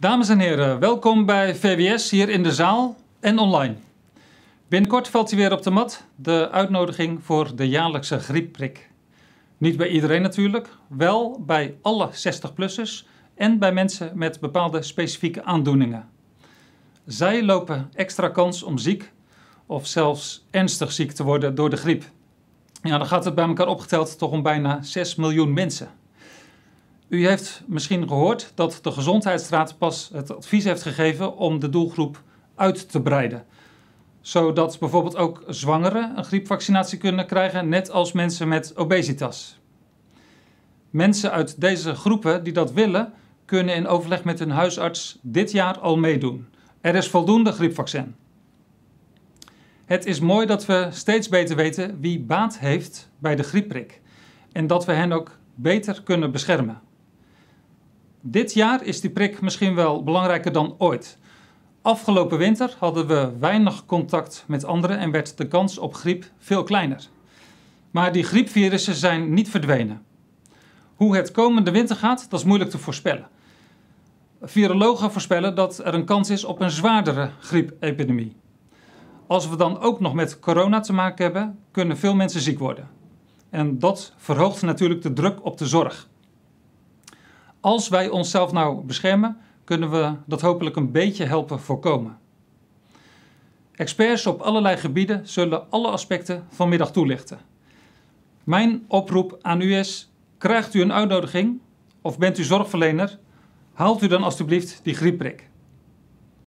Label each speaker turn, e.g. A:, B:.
A: Dames en heren, welkom bij VWS hier in de zaal en online. Binnenkort valt hij weer op de mat, de uitnodiging voor de jaarlijkse griepprik. Niet bij iedereen natuurlijk, wel bij alle 60-plussers en bij mensen met bepaalde specifieke aandoeningen. Zij lopen extra kans om ziek of zelfs ernstig ziek te worden door de griep. Ja, dan gaat het bij elkaar opgeteld toch om bijna 6 miljoen mensen. U heeft misschien gehoord dat de Gezondheidsraad pas het advies heeft gegeven om de doelgroep uit te breiden. Zodat bijvoorbeeld ook zwangeren een griepvaccinatie kunnen krijgen, net als mensen met obesitas. Mensen uit deze groepen die dat willen, kunnen in overleg met hun huisarts dit jaar al meedoen. Er is voldoende griepvaccin. Het is mooi dat we steeds beter weten wie baat heeft bij de griepprik en dat we hen ook beter kunnen beschermen. Dit jaar is die prik misschien wel belangrijker dan ooit. Afgelopen winter hadden we weinig contact met anderen en werd de kans op griep veel kleiner. Maar die griepvirussen zijn niet verdwenen. Hoe het komende winter gaat, dat is moeilijk te voorspellen. Virologen voorspellen dat er een kans is op een zwaardere griepepidemie. Als we dan ook nog met corona te maken hebben, kunnen veel mensen ziek worden. En dat verhoogt natuurlijk de druk op de zorg. Als wij onszelf nou beschermen, kunnen we dat hopelijk een beetje helpen voorkomen. Experts op allerlei gebieden zullen alle aspecten vanmiddag toelichten. Mijn oproep aan u is: krijgt u een uitnodiging of bent u zorgverlener? Haalt u dan alstublieft die griepprik.